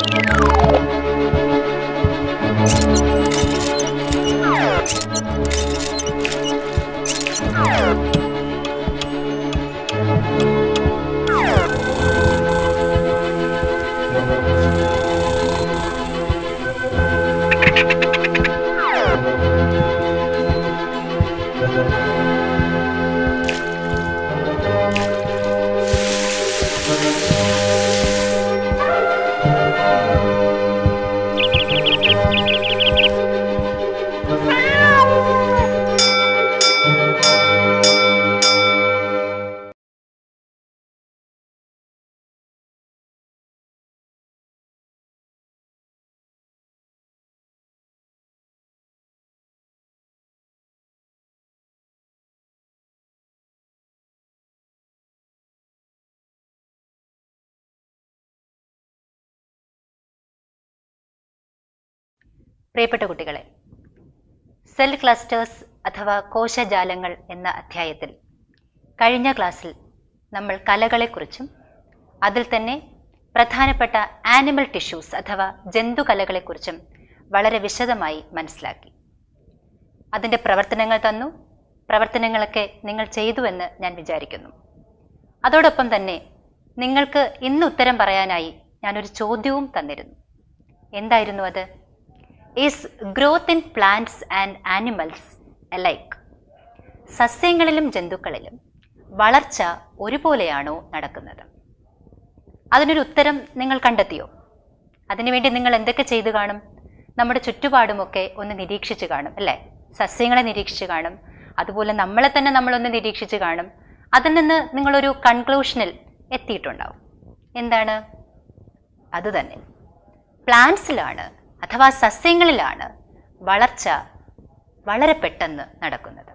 Thank you. പ്രിയപ്പെട്ട കുട്ടികളെ cell clusters അഥവാ കോശജാലങ്ങൾ എന്ന അധ്യായത്തിൽ കഴിഞ്ഞ ക്ലാസ്സിൽ നമ്മൾ കലകളെക്കുറിച്ചും അതിൽ തന്നെ പ്രധാനപ്പെട്ട ആനിമൽ ടിഷ്യൂസ് അഥവാ ജന്തുകലകളെക്കുറിച്ചും വളരെ വിശദമായി മനസ്സിലാക്കി അതിൻ്റെ പ്രവർത്തനങ്ങൾ തന്നു പ്രവർത്തനങ്ങളൊക്കെ നിങ്ങൾ ചെയ്തുവെന്ന് ഞാൻ വിചാരിക്കുന്നു അതോടൊപ്പം തന്നെ നിങ്ങൾക്ക് ഇന്ന് ഉത്തരം പറയാനായി ഞാനൊരു ചോദ്യവും തന്നിരുന്നു എന്തായിരുന്നു അത് is growth in plants and animals like സസ്യങ്ങളിലും ജന്തുക്കളിലും വളർച്ച ഒരുപോലെയാണോ നടക്കുന്നത് അതിനൊരു ഉത്തരം നിങ്ങൾ കണ്ടെത്തിയോ അതിനുവേണ്ടി നിങ്ങൾ എന്തൊക്കെ ചെയ്തു കാണും നമ്മുടെ ചുറ്റുപാടുമൊക്കെ ഒന്ന് നിരീക്ഷിച്ച് കാണും അല്ലേ സസ്യങ്ങളെ നിരീക്ഷിച്ച് കാണും അതുപോലെ നമ്മളെ തന്നെ നമ്മളൊന്ന് നിരീക്ഷിച്ച് കാണും അതിൽ നിന്ന് നിങ്ങളൊരു കൺക്ലൂഷനിൽ എത്തിയിട്ടുണ്ടാവും എന്താണ് അതുതന്നെ പ്ലാന്റ്സിലാണ് അഥവാ സസ്യങ്ങളിലാണ് വളർച്ച വളരെ പെട്ടെന്ന് നടക്കുന്നത്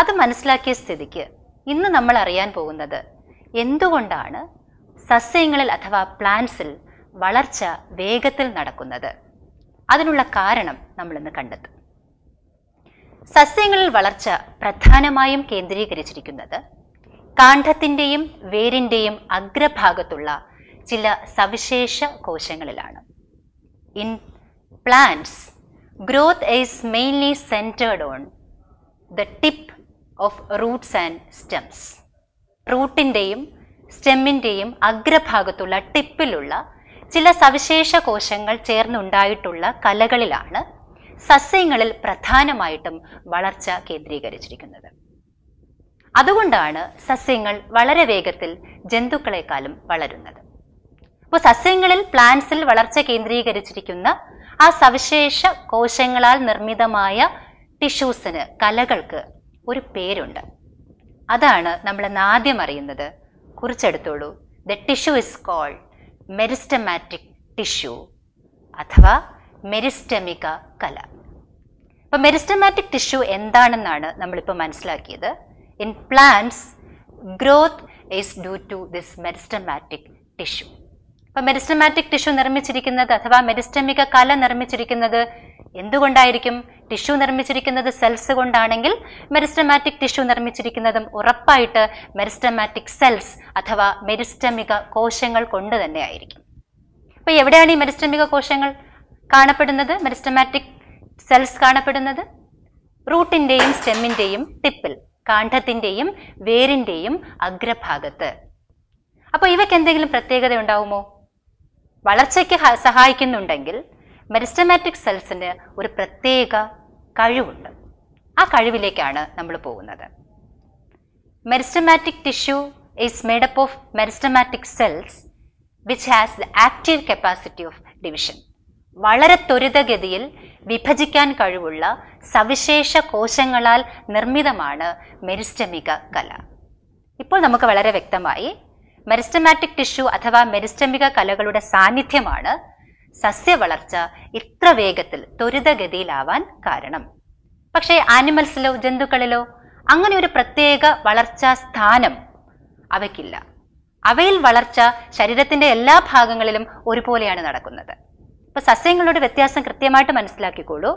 അത് മനസ്സിലാക്കിയ സ്ഥിതിക്ക് ഇന്ന് നമ്മൾ അറിയാൻ പോകുന്നത് എന്തുകൊണ്ടാണ് സസ്യങ്ങളിൽ അഥവാ പ്ലാന്റ്സിൽ വളർച്ച വേഗത്തിൽ നടക്കുന്നത് അതിനുള്ള കാരണം നമ്മൾ ഇന്ന് കണ്ടെത്തും സസ്യങ്ങളിൽ വളർച്ച പ്രധാനമായും കേന്ദ്രീകരിച്ചിരിക്കുന്നത് കാന്ഡത്തിൻ്റെയും വേരിൻ്റെയും അഗ്രഭാഗത്തുള്ള ചില സവിശേഷ കോശങ്ങളിലാണ് in plants growth is mainly centered on the tip of roots and stems റൂട്ടിൻ്റെയും സ്റ്റെമ്മിൻ്റെയും അഗ്രഭാഗത്തുള്ള ടിപ്പിലുള്ള ചില സവിശേഷ കോശങ്ങൾ ചേർന്നുണ്ടായിട്ടുള്ള കലകളിലാണ് സസ്യങ്ങളിൽ പ്രധാനമായിട്ടും വളർച്ച കേന്ദ്രീകരിച്ചിരിക്കുന്നത് അതുകൊണ്ടാണ് സസ്യങ്ങൾ വളരെ വേഗത്തിൽ ജന്തുക്കളെക്കാളും വളരുന്നത് അപ്പോൾ സസ്യങ്ങളിൽ പ്ലാന്റ്സിൽ വളർച്ച കേന്ദ്രീകരിച്ചിരിക്കുന്ന ആ സവിശേഷ കോശങ്ങളാൽ നിർമ്മിതമായ ടിഷ്യൂസിന് കലകൾക്ക് ഒരു പേരുണ്ട് അതാണ് നമ്മൾ ആദ്യം അറിയുന്നത് കുറിച്ചെടുത്തോളൂ the tissue is called meristematic tissue അഥവാ മെരിസ്റ്റമിക കല അപ്പോൾ മെരിസ്റ്റമാറ്റിക് ടിഷ്യൂ എന്താണെന്നാണ് നമ്മളിപ്പോൾ മനസ്സിലാക്കിയത് in plants growth is due to this meristematic tissue അപ്പൊ മെരിസ്റ്റമാറ്റിക് ടിഷ്യൂ നിർമ്മിച്ചിരിക്കുന്നത് അഥവാ മെരിസ്റ്റമിക കല നിർമ്മിച്ചിരിക്കുന്നത് എന്തുകൊണ്ടായിരിക്കും ടിഷ്യൂ നിർമ്മിച്ചിരിക്കുന്നത് സെൽസ് കൊണ്ടാണെങ്കിൽ മെരിസ്റ്റമാറ്റിക് ടിഷ്യൂ നിർമ്മിച്ചിരിക്കുന്നതും ഉറപ്പായിട്ട് മെരിസ്റ്റമാറ്റിക് സെൽസ് അഥവാ മെരിസ്റ്റമിക കോശങ്ങൾ കൊണ്ട് തന്നെയായിരിക്കും അപ്പൊ എവിടെയാണ് ഈ മെരിസ്റ്റമിക കോശങ്ങൾ കാണപ്പെടുന്നത് മെരിസ്റ്റമാറ്റിക് സെൽസ് കാണപ്പെടുന്നത് റൂട്ടിന്റെയും സ്റ്റെമ്മിന്റെയും ടിപ്പിൽ കാണ്ഡത്തിൻ്റെയും വേരിന്റെയും അഗ്രഭാഗത്ത് അപ്പോൾ ഇവയ്ക്ക് എന്തെങ്കിലും പ്രത്യേകത ഉണ്ടാവുമോ വളർച്ചയ്ക്ക് സഹായിക്കുന്നുണ്ടെങ്കിൽ മെറിസ്റ്റമാറ്റിക് സെൽസിന് ഒരു പ്രത്യേക കഴിവുണ്ട് ആ കഴിവിലേക്കാണ് നമ്മൾ പോകുന്നത് meristematic tissue is made up of meristematic cells which has the active capacity of division വളരെ ത്വരിതഗതിയിൽ വിഭജിക്കാൻ കഴിവുള്ള സവിശേഷ കോശങ്ങളാൽ നിർമ്മിതമാണ് മെരിസ്റ്റമിക കല ഇപ്പോൾ നമുക്ക് വളരെ വ്യക്തമായി മെറിസ്റ്റമാറ്റിക് ടിഷ്യൂ അഥവാ മെരിസ്റ്റമിക കലകളുടെ സാന്നിധ്യമാണ് വളർച്ച ഇത്ര വേഗത്തിൽ ത്വരിതഗതിയിലാവാൻ കാരണം പക്ഷേ ആനിമൽസിലോ ജന്തുക്കളിലോ അങ്ങനെ ഒരു പ്രത്യേക വളർച്ചാ സ്ഥാനം അവയ്ക്കില്ല അവയിൽ വളർച്ച ശരീരത്തിന്റെ എല്ലാ ഭാഗങ്ങളിലും ഒരുപോലെയാണ് നടക്കുന്നത് ഇപ്പൊ സസ്യങ്ങളുടെ വ്യത്യാസം കൃത്യമായിട്ട് മനസ്സിലാക്കിക്കോളൂ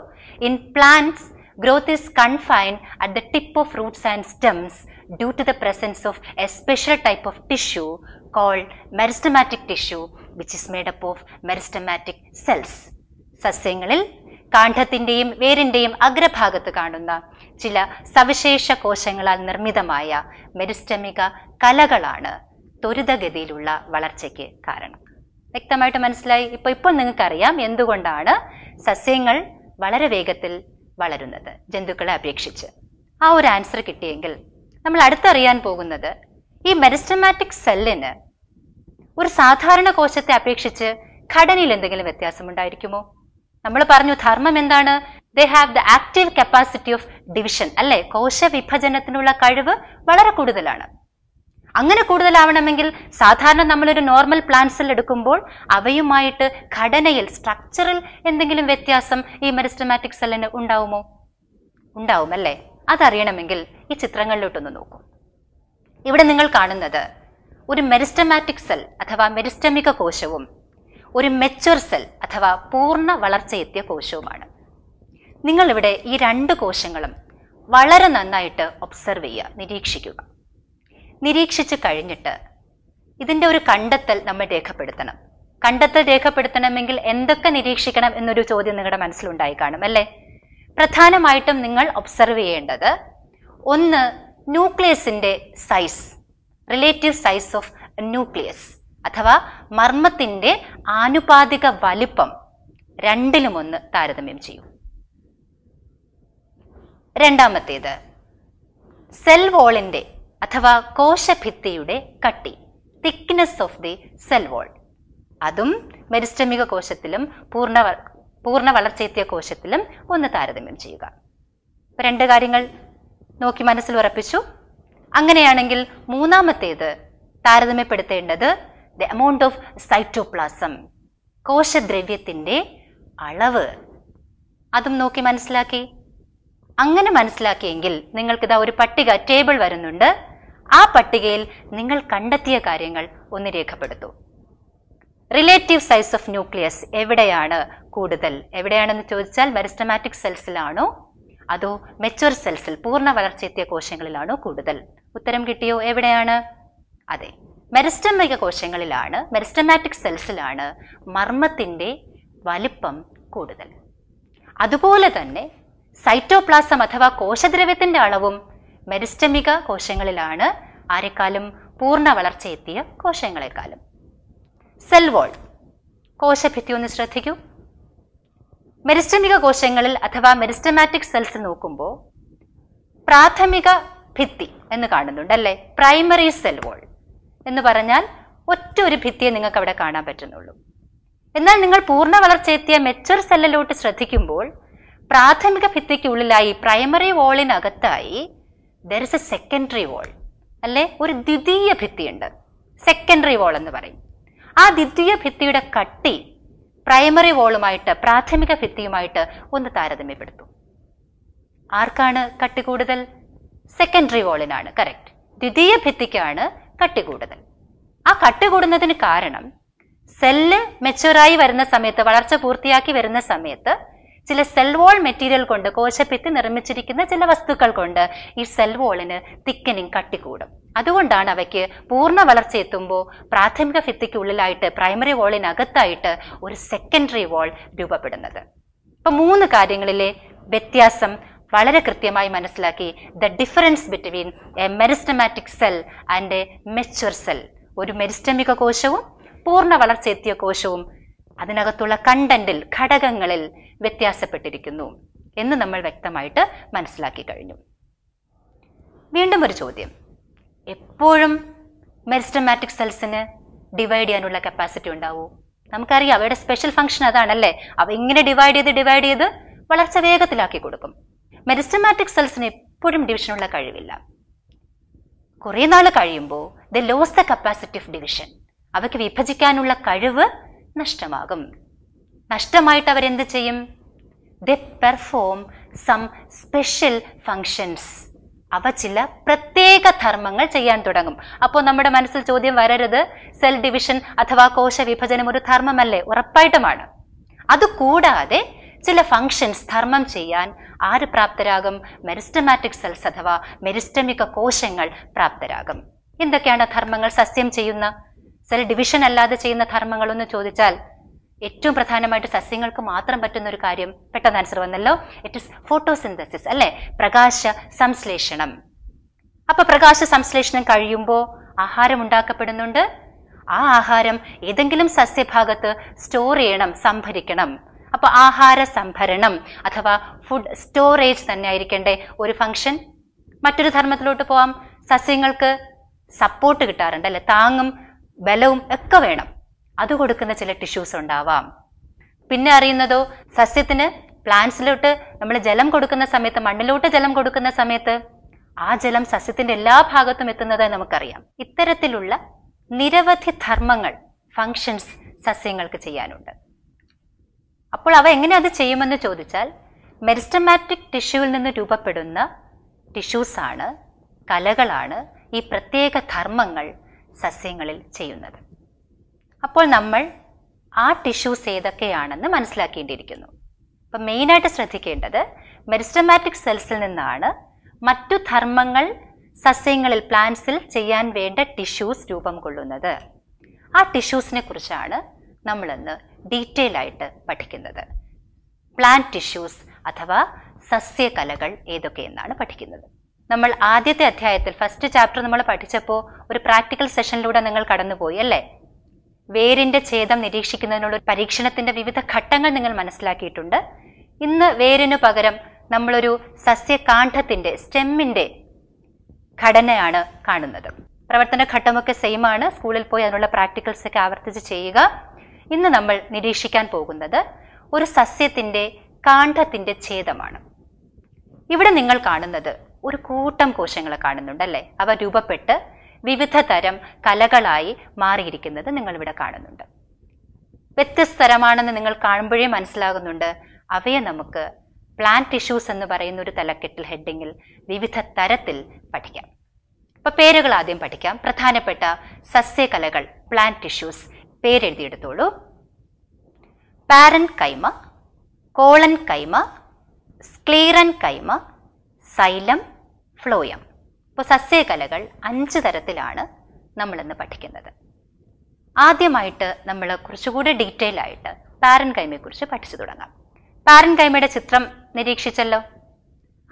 in plants growth is confined at the tip of roots and stems due to the presence of a special type of tissue called meristematic tissue which is made up of meristematic cells. സസ്യങ്ങളിൽ കാന്ഡത്തിന്റെയും വേരിന്റെയും അഗ്രഭാഗത്ത് കാണുന്ന ചില സവിശേഷ കോശങ്ങളാൽ നിർമ്മിതമായ മെരിസ്റ്റമിക കലകളാണ് ത്വരിതഗതിയിലുള്ള വളർച്ചയ്ക്ക് കാരണം വ്യക്തമായിട്ട് മനസ്സിലായി ഇപ്പൊ ഇപ്പോൾ നിങ്ങൾക്കറിയാം എന്തുകൊണ്ടാണ് സസ്യങ്ങൾ വളരെ വേഗത്തിൽ വളരുന്നത് ജന്തുക്കളെ അപേക്ഷിച്ച് ആ ഒരു ആൻസർ കിട്ടിയെങ്കിൽ നമ്മൾ അടുത്തറിയാൻ പോകുന്നത് ഈ മെറിസ്റ്റമാറ്റിക് സെല്ലിന് ഒരു സാധാരണ കോശത്തെ അപേക്ഷിച്ച് ഘടനയിൽ എന്തെങ്കിലും വ്യത്യാസം ഉണ്ടായിരിക്കുമോ നമ്മൾ പറഞ്ഞു ധർമ്മം എന്താണ് they have the active capacity of division അല്ലെ കോശ വിഭജനത്തിനുള്ള കഴിവ് വളരെ കൂടുതലാണ് അങ്ങനെ കൂടുതലാവണമെങ്കിൽ സാധാരണ നമ്മളൊരു നോർമൽ പ്ലാന്റ്സിൽ എടുക്കുമ്പോൾ അവയുമായിട്ട് ഘടനയിൽ സ്ട്രക്ചറിൽ എന്തെങ്കിലും വ്യത്യാസം ഈ മെറിസ്റ്റമാറ്റിക് സെല്ലിന് ഉണ്ടാവുമോ ഉണ്ടാവും അല്ലേ അതറിയണമെങ്കിൽ ഈ ചിത്രങ്ങളിലോട്ടൊന്ന് നോക്കൂ ഇവിടെ നിങ്ങൾ കാണുന്നത് ഒരു മെരിസ്റ്റമാറ്റിക് സെൽ അഥവാ മെരിസ്റ്റമിക കോശവും ഒരു മെച്ചുർ സെൽ അഥവാ പൂർണ്ണ വളർച്ചയെത്തിയ കോശവുമാണ് നിങ്ങളിവിടെ ഈ രണ്ട് കോശങ്ങളും വളരെ നന്നായിട്ട് ഒബ്സർവ് ചെയ്യുക നിരീക്ഷിക്കുക നിരീക്ഷിച്ച് കഴിഞ്ഞിട്ട് ഇതിൻ്റെ ഒരു കണ്ടെത്തൽ നമ്മൾ രേഖപ്പെടുത്തണം കണ്ടെത്തൽ രേഖപ്പെടുത്തണമെങ്കിൽ എന്തൊക്കെ നിരീക്ഷിക്കണം എന്നൊരു ചോദ്യം നിങ്ങളുടെ മനസ്സിലുണ്ടായി കാണും അല്ലേ പ്രധാനമായിട്ടും നിങ്ങൾ ഒബ്സർവ് ചെയ്യേണ്ടത് ഒന്ന് ന്യൂക്ലിയസിന്റെ size relative size of nucleus അഥവാ മർമ്മത്തിന്റെ ആനുപാതിക വലിപ്പം രണ്ടിലുമൊന്ന് താരതമ്യം ചെയ്യും രണ്ടാമത്തേത് സെൽ വോളിന്റെ അഥവാ കോശഭിത്തിയുടെ കട്ടി thickness of the cell wall അതും മെരിസ്റ്റമിക കോശത്തിലും പൂർണ്ണ പൂർണ്ണ വളർച്ചയെത്തിയ കോശത്തിലും ഒന്ന് താരതമ്യം ചെയ്യുക രണ്ട് കാര്യങ്ങൾ നോക്കി മനസ്സിൽ ഉറപ്പിച്ചു അങ്ങനെയാണെങ്കിൽ മൂന്നാമത്തേത് താരതമ്യപ്പെടുത്തേണ്ടത് ദ എമൗണ്ട് ഓഫ് സൈറ്റോപ്ലാസം കോശദ്രവ്യത്തിൻ്റെ അളവ് അതും നോക്കി മനസ്സിലാക്കി അങ്ങനെ മനസ്സിലാക്കിയെങ്കിൽ നിങ്ങൾക്കിതാ ഒരു പട്ടിക ടേബിൾ വരുന്നുണ്ട് ആ പട്ടികയിൽ നിങ്ങൾ കണ്ടെത്തിയ കാര്യങ്ങൾ ഒന്ന് രേഖപ്പെടുത്തൂ റിലേറ്റീവ് സൈസ് ഓഫ് ന്യൂക്ലിയസ് എവിടെയാണ് കൂടുതൽ എവിടെയാണെന്ന് ചോദിച്ചാൽ മെറിസ്റ്റമാറ്റിക് സെൽസിലാണോ അതോ മെച്ചുവർ സെൽസിൽ പൂർണ്ണ വളർച്ചയെത്തിയ കോശങ്ങളിലാണോ കൂടുതൽ ഉത്തരം കിട്ടിയോ എവിടെയാണ് അതെ മെറിസ്റ്റമിക കോശങ്ങളിലാണ് മെറിസ്റ്റമാറ്റിക് സെൽസിലാണ് മർമ്മത്തിൻ്റെ വലിപ്പം കൂടുതൽ അതുപോലെ തന്നെ സൈറ്റോപ്ലാസം അഥവാ കോശദ്രവ്യത്തിൻ്റെ അളവും മെരിസ്റ്റമിക കോശങ്ങളിലാണ് ആരെക്കാലും പൂർണ്ണ വളർച്ചയെത്തിയ കോശങ്ങളെക്കാളും സെൽ വോൾ കോശഭിത്തി ഒന്ന് ശ്രദ്ധിക്കൂ മെരിസ്റ്റമിക കോശങ്ങളിൽ അഥവാ മെരിസ്റ്റമാറ്റിക് സെൽസ് നോക്കുമ്പോൾ പ്രാഥമിക ഭിത്തി എന്ന് കാണുന്നുണ്ട് അല്ലേ പ്രൈമറി സെൽ വോൾ എന്ന് പറഞ്ഞാൽ ഒറ്റ ഒരു ഭിത്തിയെ നിങ്ങൾക്ക് അവിടെ കാണാൻ പറ്റുന്നുള്ളൂ എന്നാൽ നിങ്ങൾ പൂർണ്ണ വളർച്ചയെത്തിയ മെച്ചൂർ സെല്ലിലോട്ട് ശ്രദ്ധിക്കുമ്പോൾ പ്രാഥമിക ഭിത്തിക്കുള്ളിലായി പ്രൈമറി വോളിനകത്തായി there is a secondary wall അല്ലെ ഒരു ദ്വിതീയ ഭിത്തിയുണ്ട് സെക്കൻഡറി വോൾ എന്ന് പറയും ആ ദ്വിതീയ ഭിത്തിയുടെ കട്ടി പ്രൈമറി വോളുമായിട്ട് പ്രാഥമിക ഭിത്തിയുമായിട്ട് ഒന്ന് താരതമ്യപ്പെടുത്തും ആർക്കാണ് കട്ടി കൂടുതൽ സെക്കൻഡറി വോളിനാണ് കറക്റ്റ് ദ്വിതീയ ഭിത്തിക്കാണ് കട്ടി കൂടുതൽ ആ കട്ടി കൂടുന്നതിന് കാരണം സെല്ല് മെച്ചൂറായി വരുന്ന സമയത്ത് വളർച്ച പൂർത്തിയാക്കി വരുന്ന സമയത്ത് ചില സെൽ മെറ്റീരിയൽ കൊണ്ട് കോശഭിത്തി നിർമ്മിച്ചിരിക്കുന്ന ചില വസ്തുക്കൾ കൊണ്ട് ഈ സെൽ തിക്കനിങ് കട്ടിക്കൂടും അതുകൊണ്ടാണ് അവയ്ക്ക് പൂർണ്ണ എത്തുമ്പോൾ പ്രാഥമിക ഭിത്തിക്കുള്ളിലായിട്ട് പ്രൈമറി വോളിനകത്തായിട്ട് ഒരു സെക്കൻഡറി വോൾ രൂപപ്പെടുന്നത് ഇപ്പം മൂന്ന് കാര്യങ്ങളിലെ വ്യത്യാസം വളരെ കൃത്യമായി മനസ്സിലാക്കി the difference between a meristematic cell and a mature cell ഒരു മെരിസ്റ്റമിക കോശവും പൂർണ്ണ എത്തിയ കോശവും അതിനകത്തുള്ള കണ്ടന്റിൽ ഘടകങ്ങളിൽ വ്യത്യാസപ്പെട്ടിരിക്കുന്നു എന്ന് നമ്മൾ വ്യക്തമായിട്ട് മനസ്സിലാക്കി കഴിഞ്ഞു വീണ്ടും ഒരു ചോദ്യം എപ്പോഴും മെറിസ്റ്റമാറ്റിക് സെൽസിന് ഡിവൈഡ് ചെയ്യാനുള്ള കപ്പാസിറ്റി ഉണ്ടാവൂ നമുക്കറിയാം അവയുടെ സ്പെഷ്യൽ ഫംഗ്ഷൻ അതാണല്ലേ അവ ഇങ്ങനെ ഡിവൈഡ് ചെയ്ത് ഡിവൈഡ് ചെയ്ത് വളർച്ച വേഗത്തിലാക്കി കൊടുക്കും മെറിസ്റ്റമാറ്റിക് സെൽസിന് എപ്പോഴും ഡിവിഷനുള്ള കഴിവില്ല കുറേ നാൾ കഴിയുമ്പോൾ they lose the capacity of division അവയ്ക്ക് വിഭജിക്കാനുള്ള കഴിവ് നഷ്ടമാകും നഷ്ടമായിട്ട് അവരെന്ത് ചെയ്യും they perform some special functions അവ ചില പ്രത്യേക ധർമ്മങ്ങൾ ചെയ്യാൻ തുടങ്ങും അപ്പോൾ നമ്മുടെ മനസ്സിൽ ചോദ്യം വരരുത് സെൽ ഡിവിഷൻ അഥവാ കോശ വിഭജനം ഒരു ധർമ്മമല്ലേ ഉറപ്പായിട്ടുമാണ് അതുകൂടാതെ ചില ഫങ്ഷൻസ് ധർമ്മം ചെയ്യാൻ ആര് പ്രാപ്തരാകും മെരിസ്റ്റമാറ്റിക് സെൽസ് അഥവാ മെരിസ്റ്റമിക കോശങ്ങൾ പ്രാപ്തരാകും എന്തൊക്കെയാണ് ധർമ്മങ്ങൾ സസ്യം ചെയ്യുന്ന ചില ഡിവിഷൻ അല്ലാതെ ചെയ്യുന്ന എന്ന് ചോദിച്ചാൽ ഏറ്റവും പ്രധാനമായിട്ട് സസ്യങ്ങൾക്ക് മാത്രം പറ്റുന്ന ഒരു കാര്യം പെട്ടെന്ന് ആൻസർ വന്നല്ലോ ഇറ്റ് ഇസ് ഫോട്ടോസിന്തസിസ് അല്ലെ പ്രകാശ സംശ്ലേഷണം അപ്പൊ പ്രകാശ സംശ്ലേഷണം കഴിയുമ്പോൾ ആഹാരം ഉണ്ടാക്കപ്പെടുന്നുണ്ട് ആ ആഹാരം ഏതെങ്കിലും സസ്യഭാഗത്ത് സ്റ്റോർ ചെയ്യണം സംഭരിക്കണം അപ്പൊ ആഹാര സംഭരണം അഥവാ ഫുഡ് സ്റ്റോറേജ് തന്നെ ആയിരിക്കേണ്ടേ ഒരു ഫംഗ്ഷൻ മറ്റൊരു ധർമ്മത്തിലോട്ട് പോവാം സസ്യങ്ങൾക്ക് സപ്പോർട്ട് കിട്ടാറുണ്ട് അല്ലെ താങ്ങും ബലവും ഒക്കെ വേണം അത് കൊടുക്കുന്ന ചില ടിഷ്യൂസ് ഉണ്ടാവാം പിന്നെ അറിയുന്നതോ സസ്യത്തിന് പ്ലാന്റ്സിലോട്ട് നമ്മൾ ജലം കൊടുക്കുന്ന സമയത്ത് മണ്ണിലോട്ട് ജലം കൊടുക്കുന്ന സമയത്ത് ആ ജലം സസ്യത്തിന്റെ എല്ലാ ഭാഗത്തും എത്തുന്നതായി നമുക്കറിയാം ഇത്തരത്തിലുള്ള നിരവധി ധർമ്മങ്ങൾ ഫങ്ഷൻസ് സസ്യങ്ങൾക്ക് ചെയ്യാനുണ്ട് അപ്പോൾ അവ എങ്ങനെ അത് ചെയ്യുമെന്ന് ചോദിച്ചാൽ മെരിസ്റ്റമാറ്റിക് ടിഷ്യൂവിൽ നിന്ന് രൂപപ്പെടുന്ന ടിഷ്യൂസാണ് കലകളാണ് ഈ പ്രത്യേക ധർമ്മങ്ങൾ സസ്യങ്ങളിൽ ചെയ്യുന്നത് അപ്പോൾ നമ്മൾ ആ ടിഷ്യൂസ് ഏതൊക്കെയാണെന്ന് മനസ്സിലാക്കേണ്ടിയിരിക്കുന്നു അപ്പം മെയിനായിട്ട് ശ്രദ്ധിക്കേണ്ടത് മെരിസ്റ്റമാറ്റിക് സെൽസിൽ നിന്നാണ് മറ്റു ധർമ്മങ്ങൾ സസ്യങ്ങളിൽ പ്ലാന്റ്സിൽ ചെയ്യാൻ വേണ്ട ടിഷ്യൂസ് രൂപം കൊള്ളുന്നത് ആ ടിഷ്യൂസിനെ കുറിച്ചാണ് നമ്മളിന്ന് ഡീറ്റെയിൽ ആയിട്ട് പഠിക്കുന്നത് പ്ലാന്റ് ടിഷ്യൂസ് അഥവാ സസ്യകലകൾ ഏതൊക്കെയെന്നാണ് പഠിക്കുന്നത് നമ്മൾ ആദ്യത്തെ അധ്യായത്തിൽ ഫസ്റ്റ് ചാപ്റ്റർ നമ്മൾ പഠിച്ചപ്പോൾ ഒരു പ്രാക്ടിക്കൽ സെഷനിലൂടെ നിങ്ങൾ കടന്നുപോയി അല്ലേ വേരിന്റെ ഛേദം നിരീക്ഷിക്കുന്നതിനുള്ള ഒരു പരീക്ഷണത്തിന്റെ വിവിധ ഘട്ടങ്ങൾ നിങ്ങൾ മനസ്സിലാക്കിയിട്ടുണ്ട് ഇന്ന് വേരിന് പകരം നമ്മളൊരു സസ്യകാന്ഡത്തിന്റെ സ്റ്റെമ്മിന്റെ ഘടനയാണ് കാണുന്നത് പ്രവർത്തന ഘട്ടമൊക്കെ സെയിം ആണ് സ്കൂളിൽ പോയി അതിനുള്ള പ്രാക്ടിക്കൽസ് ഒക്കെ ആവർത്തിച്ച് ചെയ്യുക ഇന്ന് നമ്മൾ നിരീക്ഷിക്കാൻ പോകുന്നത് ഒരു സസ്യത്തിന്റെ കാന്ഡത്തിന്റെ ഛേദമാണ് ഇവിടെ നിങ്ങൾ കാണുന്നത് ഒരു കൂട്ടം കോശങ്ങളെ കാണുന്നുണ്ടല്ലേ അവ രൂപപ്പെട്ട് വിവിധ തരം കലകളായി മാറിയിരിക്കുന്നത് നിങ്ങളിവിടെ കാണുന്നുണ്ട് വ്യത്യസ്തരമാണെന്ന് നിങ്ങൾ കാണുമ്പോഴേ മനസ്സിലാകുന്നുണ്ട് അവയെ നമുക്ക് പ്ലാന്റ് ടിഷ്യൂസ് എന്ന് പറയുന്ന ഒരു തലക്കെട്ടിൽ ഹെഡിങ്ങിൽ വിവിധ തരത്തിൽ പഠിക്കാം അപ്പൊ പേരുകൾ ആദ്യം പഠിക്കാം പ്രധാനപ്പെട്ട സസ്യകലകൾ പ്ലാന്റ് ടിഷ്യൂസ് പേരെഴുതിയെടുത്തോളൂ parenchyma collenchyma sclerenchyma xylem phloem ഇപ്പോൾ സസ്യകലകൾ അഞ്ച് തരത്തിലാണ് നമ്മളിന്ന് പഠിക്കുന്നത് ആദ്യമായിട്ട് നമ്മൾ കുറച്ചുകൂടി ഡീറ്റെയിൽ ആയിട്ട് പാരൻ കൈമയെക്കുറിച്ച് പഠിച്ചു തുടങ്ങാം പാരൻ കൈമയുടെ ചിത്രം നിരീക്ഷിച്ചല്ലോ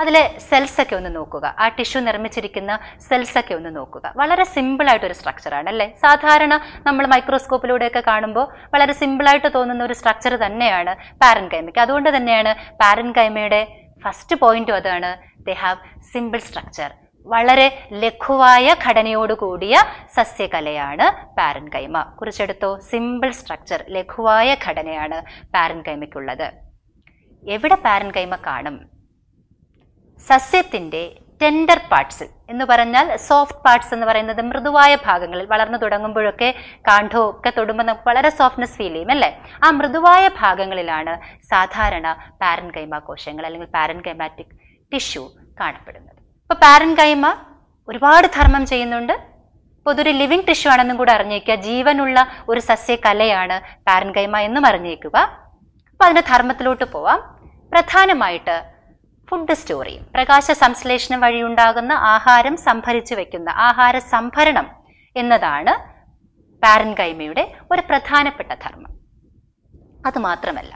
അതിലെ സെൽസ് ഒക്കെ ഒന്ന് നോക്കുക ആ ടിഷ്യു നിർമ്മിച്ചിരിക്കുന്ന സെൽസ് ഒക്കെ ഒന്ന് നോക്കുക വളരെ സിമ്പിൾ സ്ട്രക്ചറാണ് അല്ലേ സാധാരണ നമ്മൾ മൈക്രോസ്കോപ്പിലൂടെയൊക്കെ കാണുമ്പോൾ വളരെ സിമ്പിളായിട്ട് തോന്നുന്ന ഒരു സ്ട്രക്ചർ തന്നെയാണ് പാരൻ കൈമയ്ക്ക് അതുകൊണ്ട് തന്നെയാണ് പാരൻ കൈമയുടെ ഫസ്റ്റ് പോയിന്റും അതാണ് ദേ ഹാവ് സിമ്പിൾ സ്ട്രക്ചർ വളരെ ലഘുവായ ഘടനയോടുകൂടിയ സസ്യകലയാണ് പാരൻ കൈമ കുറിച്ചെടുത്തോ സിമ്പിൾ സ്ട്രക്ചർ ലഘുവായ ഘടനയാണ് പാരൻ കൈമയ്ക്കുള്ളത് എവിടെ പാരൻ കൈമ കാണും സസ്യത്തിൻ്റെ ടെൻഡർ പാർട്സിൽ എന്ന് പറഞ്ഞാൽ സോഫ്റ്റ് പാർട്സ് എന്ന് പറയുന്നത് മൃദുവായ ഭാഗങ്ങളിൽ വളർന്നു തുടങ്ങുമ്പോഴൊക്കെ കാണ്ഡോ ഒക്കെ തൊടുമ്പോൾ നമുക്ക് വളരെ സോഫ്റ്റ്നെസ് ഫീൽ ചെയ്യും അല്ലേ ആ മൃദുവായ ഭാഗങ്ങളിലാണ് സാധാരണ പാരൻ കൈമ കോശങ്ങൾ അല്ലെങ്കിൽ പാരൻ കൈമാറ്റിക് ടിഷ്യൂ കാണപ്പെടുന്നത് പാരൻ പാരൻകൈമ ഒരുപാട് ധർമ്മം ചെയ്യുന്നുണ്ട് ഇപ്പൊ ഇതൊരു ലിവിങ് ടിഷ്യൂ ആണെന്നും കൂടെ അറിഞ്ഞേക്കുക ജീവനുള്ള ഒരു സസ്യകലയാണ് പാരൻകൈമ എന്നും അറിഞ്ഞേക്കുക അപ്പോൾ അതിന്റെ ധർമ്മത്തിലോട്ട് പോവാം പ്രധാനമായിട്ട് ഫുഡ് സ്റ്റോറി പ്രകാശ സംശ്ലേഷണം ഉണ്ടാകുന്ന ആഹാരം സംഭരിച്ചു വെക്കുന്ന ആഹാര സംഭരണം എന്നതാണ് പാരൻകൈമയുടെ ഒരു പ്രധാനപ്പെട്ട ധർമ്മം അതുമാത്രമല്ല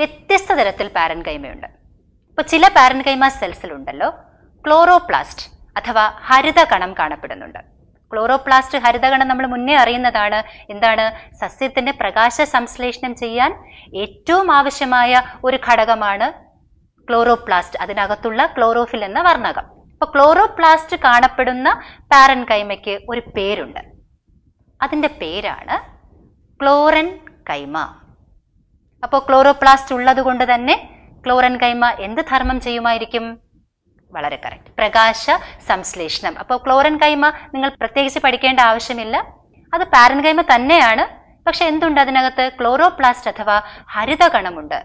വ്യത്യസ്ത തരത്തിൽ കൈമയുണ്ട് ഇപ്പോൾ ചില പാരൻകൈമ സെൽസിലുണ്ടല്ലോ ക്ലോറോപ്ലാസ്റ്റ് അഥവാ കണം കാണപ്പെടുന്നുണ്ട് ക്ലോറോപ്ലാസ്റ്റ് ഹരിതകണം നമ്മൾ മുന്നേ അറിയുന്നതാണ് എന്താണ് സസ്യത്തിന്റെ പ്രകാശ സംശ്ലേഷണം ചെയ്യാൻ ഏറ്റവും ആവശ്യമായ ഒരു ഘടകമാണ് ക്ലോറോപ്ലാസ്റ്റ് അതിനകത്തുള്ള ക്ലോറോഫിൽ എന്ന വർണ്ണകം അപ്പോൾ ക്ലോറോപ്ലാസ്റ്റ് കാണപ്പെടുന്ന പാരൻകൈമയ്ക്ക് ഒരു പേരുണ്ട് അതിൻ്റെ പേരാണ് ക്ലോറൻ കൈമ അപ്പോൾ ക്ലോറോപ്ലാസ്റ്റ് ഉള്ളത് കൊണ്ട് തന്നെ ക്ലോറൻ കൈമ എന്ത് ധർമ്മം ചെയ്യുമായിരിക്കും വളരെ കറക്റ്റ് പ്രകാശ സംശ്ലേഷണം അപ്പോൾ ക്ലോറൻ കൈമ നിങ്ങൾ പ്രത്യേകിച്ച് പഠിക്കേണ്ട ആവശ്യമില്ല അത് പാരൻ കൈമ തന്നെയാണ് പക്ഷെ എന്തുണ്ട് അതിനകത്ത് ക്ലോറോപ്ലാസ്റ്റ് അഥവാ ഹരിതകണമുണ്ട്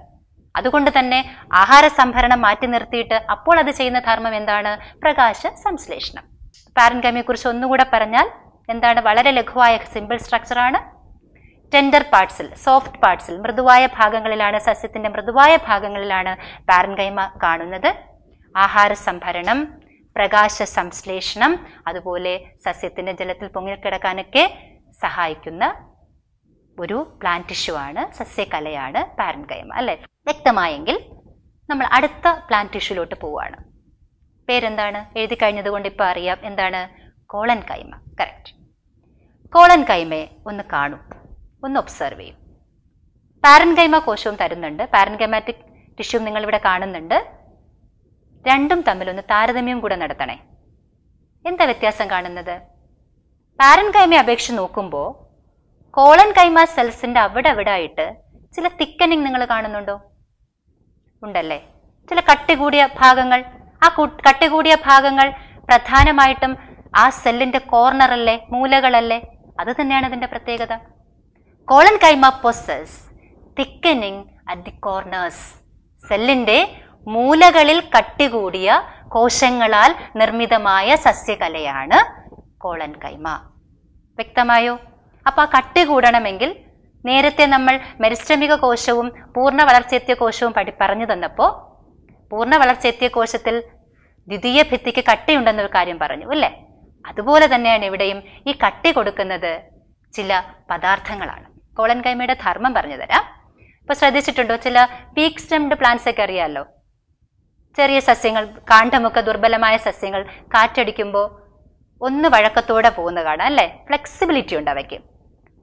അതുകൊണ്ട് തന്നെ ആഹാര സംഭരണം മാറ്റി നിർത്തിയിട്ട് അപ്പോൾ അത് ചെയ്യുന്ന ധർമ്മം എന്താണ് പ്രകാശ സംശ്ലേഷണം പാരൻഗമിയെക്കുറിച്ച് ഒന്നുകൂടെ പറഞ്ഞാൽ എന്താണ് വളരെ ലഘുവായ സിമ്പിൾ സ്ട്രക്ചറാണ് ടെൻഡർ പാർട്സിൽ സോഫ്റ്റ് പാർട്സിൽ മൃദുവായ ഭാഗങ്ങളിലാണ് സസ്യത്തിന്റെ മൃദുവായ ഭാഗങ്ങളിലാണ് പാരൻകൈമ കാണുന്നത് ആഹാര സംഭരണം പ്രകാശ സംശ്ലേഷണം അതുപോലെ സസ്യത്തിന്റെ ജലത്തിൽ പൊങ്ങിക്കിടക്കാനൊക്കെ സഹായിക്കുന്ന ഒരു പ്ലാന്റ് ടിഷ്യൂ ആണ് സസ്യകലയാണ് പാരൻകൈമ അല്ലെ വ്യക്തമായെങ്കിൽ നമ്മൾ അടുത്ത പ്ലാന്റ് ടിഷ്യൂലോട്ട് പോവുകയാണ് പേരെന്താണ് എഴുതി കഴിഞ്ഞത് കൊണ്ട് ഇപ്പോൾ അറിയാം എന്താണ് കോളൻ കൈമ കറക്റ്റ് കോളൻ കൈമയെ ഒന്ന് കാണൂ ഒന്ന് ഒബ്സർവ് ചെയ്യും പാരൻഗൈമ കോശവും തരുന്നുണ്ട് പാരൻഗൈമാറ്റിക് ടിഷ്യൂ നിങ്ങളിവിടെ കാണുന്നുണ്ട് രണ്ടും തമ്മിലൊന്ന് താരതമ്യം കൂടെ നടത്തണേ എന്താ വ്യത്യാസം കാണുന്നത് പാരൻകൈമയെ അപേക്ഷിച്ച് നോക്കുമ്പോൾ കോളൻ കൈമ സെൽസിന്റെ അവിടെ അവിടെ ആയിട്ട് ചില തിക്കനിങ് നിങ്ങൾ കാണുന്നുണ്ടോ ഉണ്ടല്ലേ ചില കട്ടികൂടിയ ഭാഗങ്ങൾ ആ കട്ടികൂടിയ ഭാഗങ്ങൾ പ്രധാനമായിട്ടും ആ സെല്ലിന്റെ കോർണറല്ലേ മൂലകളല്ലേ അത് തന്നെയാണ് ഇതിൻ്റെ പ്രത്യേകത കൈമ possess thickening at the corners സെല്ലിന്റെ മൂലകളിൽ കട്ടികൂടിയ കോശങ്ങളാൽ നിർമ്മിതമായ സസ്യകലയാണ് കൈമ വ്യക്തമായോ അപ്പൊ ആ കട്ടി കൂടണമെങ്കിൽ നേരത്തെ നമ്മൾ മെരിസ്റ്റമിക കോശവും പൂർണ്ണ വളർച്ചയെത്തിയ കോശവും പഠി പറഞ്ഞു തന്നപ്പോൾ പൂർണ്ണ വളർച്ചയെത്തിയ കോശത്തിൽ ദ്വിതീയ ഭിത്തിക്ക് ഒരു കാര്യം പറഞ്ഞു അല്ലേ അതുപോലെ തന്നെയാണ് ഇവിടെയും ഈ കട്ടി കൊടുക്കുന്നത് ചില പദാർത്ഥങ്ങളാണ് കോളൻ കൈമയുടെ ധർമ്മം പറഞ്ഞു തരാം ഇപ്പൊ ശ്രദ്ധിച്ചിട്ടുണ്ടോ ചില പീക്ക് സ്റ്റെംഡ് പ്ലാന്റ്സ് ഒക്കെ അറിയാമല്ലോ ചെറിയ സസ്യങ്ങൾ കാണ്ടമൊക്കെ ദുർബലമായ സസ്യങ്ങൾ കാറ്റടിക്കുമ്പോൾ ഒന്ന് വഴക്കത്തോടെ പോകുന്നത് കാണാം അല്ലെ ഫ്ലെക്സിബിലിറ്റി ഉണ്ട് അവയ്ക്ക്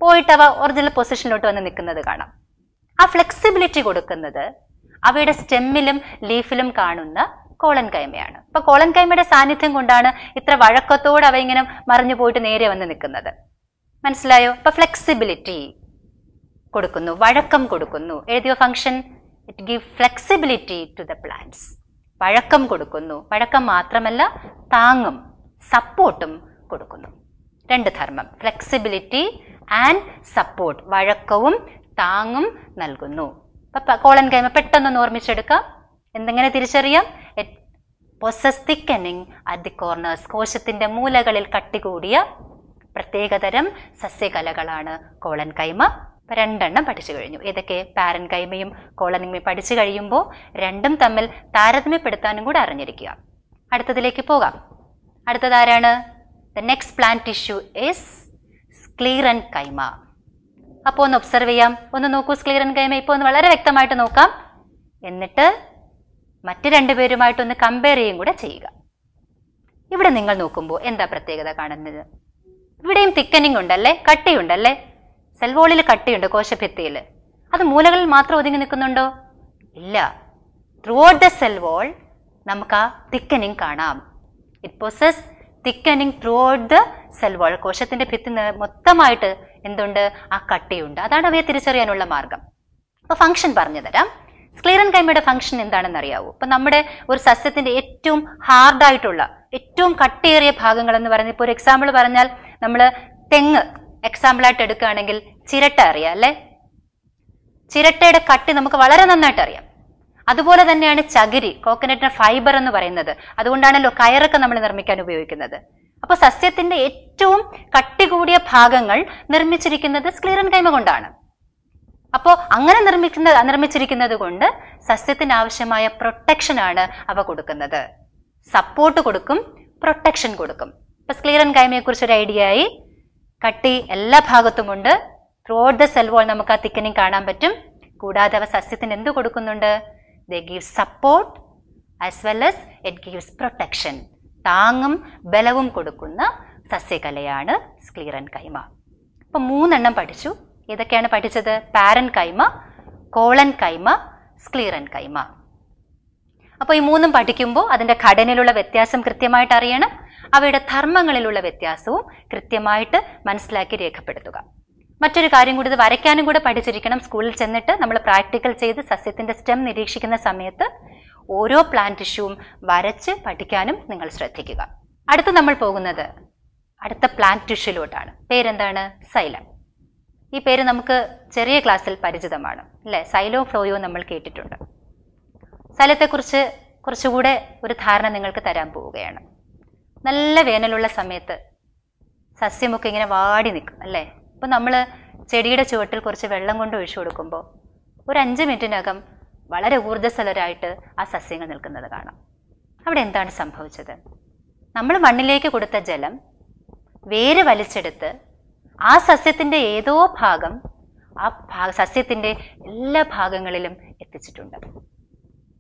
പോയിട്ട് അവ ഒറിജിനൽ പൊസിഷനിലോട്ട് വന്ന് നിൽക്കുന്നത് കാണാം ആ ഫ്ലെക്സിബിലിറ്റി കൊടുക്കുന്നത് അവയുടെ സ്റ്റെമ്മിലും ലീഫിലും കാണുന്ന കോളൻ കൈമയാണ് അപ്പൊ കോളൻ കൈമയുടെ സാന്നിധ്യം കൊണ്ടാണ് ഇത്ര വഴക്കത്തോടെ അവ ഇങ്ങനെ മറിഞ്ഞു പോയിട്ട് നേരെ വന്ന് നിൽക്കുന്നത് മനസ്സിലായോ അപ്പൊ ഫ്ലെക്സിബിലിറ്റി കൊടുക്കുന്നു വഴക്കം കൊടുക്കുന്നു എഴുതിയ function it give flexibility to the plants വഴക്കം കൊടുക്കുന്നു വഴക്കം മാത്രമല്ല താങ്ങും സപ്പോർട്ടും കൊടുക്കുന്നു രണ്ട് ധർമ്മം ഫ്ലെക്സിബിലിറ്റി ആൻഡ് സപ്പോർട്ട് വഴക്കവും താങ്ങും നൽകുന്നു അപ്പം കോളൻ കൈമ പെട്ടെന്നൊന്ന് ഓർമ്മിച്ചെടുക്കാം എന്തെങ്ങനെ തിരിച്ചറിയാം possess thickening at the corners കോശത്തിന്റെ മൂലകളിൽ കട്ടികൂടിയ പ്രത്യേകതരം സസ്യകലകളാണ് കോളൻ കൈമ അപ്പം രണ്ടെണ്ണം പഠിച്ചു കഴിഞ്ഞു ഏതൊക്കെ പാരൻ കൈമയും കോളനിമയും പഠിച്ചു കഴിയുമ്പോൾ രണ്ടും തമ്മിൽ താരതമ്യപ്പെടുത്താനും കൂടെ അറിഞ്ഞിരിക്കുക അടുത്തതിലേക്ക് പോകാം അടുത്തത് ആരാണ് the next plant tissue is sclerenchyma അപ്പോൾ ഒന്ന് ഒബ്സർവ് ചെയ്യാം ഒന്ന് നോക്കൂ സ്ക്ലീറൻ കൈമ ഇപ്പോൾ ഒന്ന് വളരെ വ്യക്തമായിട്ട് നോക്കാം എന്നിട്ട് മറ്റു രണ്ടുപേരുമായിട്ടൊന്ന് കമ്പയർ ചെയ്യും കൂടെ ചെയ്യുക ഇവിടെ നിങ്ങൾ നോക്കുമ്പോൾ എന്താ പ്രത്യേകത കാണുന്നത് ഇവിടെയും തിക്കനിങ് ഉണ്ടല്ലേ കട്ടിയുണ്ടല്ലേ സെൽ വോളിൽ കട്ടിയുണ്ട് കോശഭിത്തിയിൽ അത് മൂലകളിൽ മാത്രം ഒതുങ്ങി നിൽക്കുന്നുണ്ടോ ഇല്ല ത്രൂ ഔട്ട് ദ സെൽ നമുക്ക് ആ തിക്കനിങ് കാണാം it possess thickening throughout the cell കോശത്തിന്റെ ഭിത്തി മൊത്തമായിട്ട് എന്തുണ്ട് ആ കട്ടിയുണ്ട് അതാണ് അവയെ തിരിച്ചറിയാനുള്ള മാർഗം അപ്പൊ ഫംഗ്ഷൻ പറഞ്ഞു തരാം സ്ക്ലീറൻ കൈമയുടെ ഫംഗ്ഷൻ എന്താണെന്ന് അറിയാവൂ ഇപ്പൊ നമ്മുടെ ഒരു സസ്യത്തിന്റെ ഏറ്റവും ഹാർഡായിട്ടുള്ള ഏറ്റവും കട്ടിയേറിയ ഭാഗങ്ങൾ എന്ന് പറയുന്നത് ഇപ്പോൾ ഒരു എക്സാമ്പിൾ പറഞ്ഞാൽ നമ്മൾ തെങ്ങ് എക്സാമ്പിൾ ആയിട്ട് എടുക്കുകയാണെങ്കിൽ ചിരട്ട അറിയാം അല്ലേ ചിരട്ടയുടെ കട്ടി നമുക്ക് വളരെ നന്നായിട്ട് അറിയാം അതുപോലെ തന്നെയാണ് ചകിരി കോക്കനട്ടിന്റെ ഫൈബർ എന്ന് പറയുന്നത് അതുകൊണ്ടാണല്ലോ കയറൊക്കെ നമ്മൾ നിർമ്മിക്കാൻ ഉപയോഗിക്കുന്നത് അപ്പൊ സസ്യത്തിന്റെ ഏറ്റവും കട്ടി കൂടിയ ഭാഗങ്ങൾ നിർമ്മിച്ചിരിക്കുന്നത് സ്ക്ലീറൻ കൈമ കൊണ്ടാണ് അപ്പോൾ അങ്ങനെ നിർമ്മിക്കുന്ന നിർമ്മിച്ചിരിക്കുന്നത് കൊണ്ട് സസ്യത്തിന് ആവശ്യമായ പ്രൊട്ടക്ഷൻ ആണ് അവ കൊടുക്കുന്നത് സപ്പോർട്ട് കൊടുക്കും പ്രൊട്ടക്ഷൻ കൊടുക്കും ഇപ്പൊ സ്ക്ലീറൻ കൈമയെ കുറിച്ചൊരു ഐഡിയ ആയി കട്ടി എല്ലാ ഭാഗത്തും ഉണ്ട് ത്രൂഔട്ട് ദ സെൽ വോൾ നമുക്ക് ആ തിക്കനിങ് കാണാൻ പറ്റും കൂടാതെ അവ സസ്യത്തിന് എന്ത് കൊടുക്കുന്നുണ്ട് they give support as well as it gives protection താങ്ങും ബലവും കൊടുക്കുന്ന സസ്യകലയാണ് സ്ക്ലീറൻ കൈമ അപ്പം മൂന്നെണ്ണം പഠിച്ചു ഇതൊക്കെയാണ് പഠിച്ചത് പാരൻ parenchyma collenchyma sclerenchyma അപ്പോൾ ഈ മൂന്നും പഠിക്കുമ്പോൾ അതിൻ്റെ ഘടനയിലുള്ള വ്യത്യാസം കൃത്യമായിട്ട് അറിയണം അവയുടെ ധർമ്മങ്ങളിലുള്ള വ്യത്യാസവും കൃത്യമായിട്ട് മനസ്സിലാക്കി രേഖപ്പെടുത്തുക മറ്റൊരു കാര്യം കൂടി ഇത് വരയ്ക്കാനും കൂടെ പഠിച്ചിരിക്കണം സ്കൂളിൽ ചെന്നിട്ട് നമ്മൾ പ്രാക്ടിക്കൽ ചെയ്ത് സസ്യത്തിന്റെ സ്റ്റെം നിരീക്ഷിക്കുന്ന സമയത്ത് ഓരോ പ്ലാന്റ് ടിഷ്യൂവും വരച്ച് പഠിക്കാനും നിങ്ങൾ ശ്രദ്ധിക്കുക അടുത്ത് നമ്മൾ പോകുന്നത് അടുത്ത പ്ലാന്റ് ടിഷ്യൂലോട്ടാണ് പേരെന്താണ് സൈലം ഈ പേര് നമുക്ക് ചെറിയ ക്ലാസ്സിൽ പരിചിതമാണ് അല്ലേ സൈലോ ഫ്ലോയോ നമ്മൾ കേട്ടിട്ടുണ്ട് സൈലത്തെക്കുറിച്ച് കുറച്ചുകൂടെ ഒരു ധാരണ നിങ്ങൾക്ക് തരാൻ പോവുകയാണ് നല്ല വേനലുള്ള സമയത്ത് സസ്യമൊക്കെ ഇങ്ങനെ വാടി നിൽക്കും അല്ലേ അപ്പം നമ്മൾ ചെടിയുടെ ചുവട്ടിൽ കുറച്ച് വെള്ളം കൊണ്ട് ഒഴിച്ചു കൊടുക്കുമ്പോൾ ഒരു അഞ്ച് മിനിറ്റിനകം വളരെ ഊർജ്ജസ്വലരായിട്ട് ആ സസ്യങ്ങൾ നിൽക്കുന്നത് കാണാം അവിടെ എന്താണ് സംഭവിച്ചത് നമ്മൾ മണ്ണിലേക്ക് കൊടുത്ത ജലം വേര് വലിച്ചെടുത്ത് ആ സസ്യത്തിൻ്റെ ഏതോ ഭാഗം ആ ഭാഗ സസ്യത്തിൻ്റെ എല്ലാ ഭാഗങ്ങളിലും എത്തിച്ചിട്ടുണ്ട്